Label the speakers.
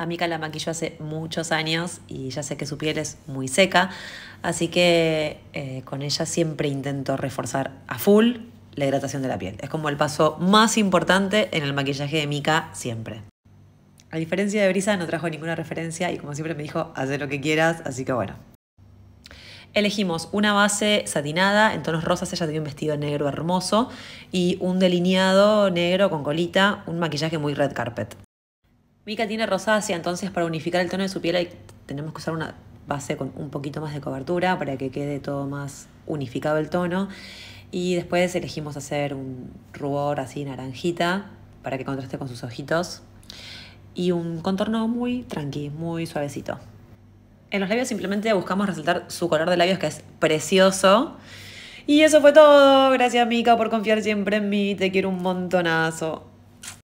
Speaker 1: A Mika la maquilló hace muchos años y ya sé que su piel es muy seca, así que eh, con ella siempre intento reforzar a full la hidratación de la piel. Es como el paso más importante en el maquillaje de Mika siempre. A diferencia de Brisa, no trajo ninguna referencia y como siempre me dijo, haz lo que quieras, así que bueno. Elegimos una base satinada, en tonos rosas ella tenía un vestido negro hermoso y un delineado negro con colita, un maquillaje muy red carpet. Mika tiene rosácea, entonces para unificar el tono de su piel tenemos que usar una base con un poquito más de cobertura para que quede todo más unificado el tono. Y después elegimos hacer un rubor así naranjita para que contraste con sus ojitos. Y un contorno muy tranqui, muy suavecito. En los labios simplemente buscamos resaltar su color de labios que es precioso. Y eso fue todo. Gracias Mika por confiar siempre en mí. Te quiero un montonazo.